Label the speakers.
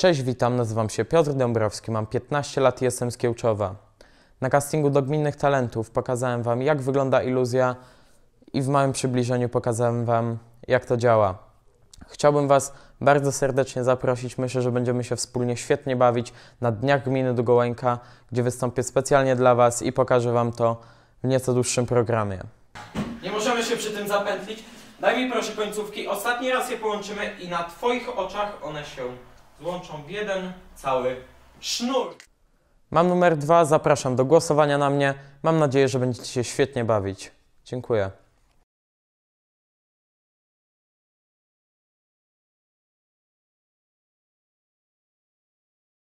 Speaker 1: Cześć, witam, nazywam się Piotr Dąbrowski, mam 15 lat i jestem z Kiełczowa. Na castingu do Gminnych Talentów pokazałem Wam, jak wygląda iluzja i w małym przybliżeniu pokazałem Wam, jak to działa. Chciałbym Was bardzo serdecznie zaprosić. Myślę, że będziemy się wspólnie świetnie bawić na Dniach Gminy Dugołęka, gdzie wystąpię specjalnie dla Was i pokażę Wam to w nieco dłuższym programie.
Speaker 2: Nie możemy się przy tym zapętlić. Daj mi proszę końcówki. Ostatni raz je połączymy i na Twoich oczach one się złączą w jeden cały sznur.
Speaker 1: Mam numer dwa, zapraszam do głosowania na mnie. Mam nadzieję, że będziecie się świetnie
Speaker 3: bawić. Dziękuję.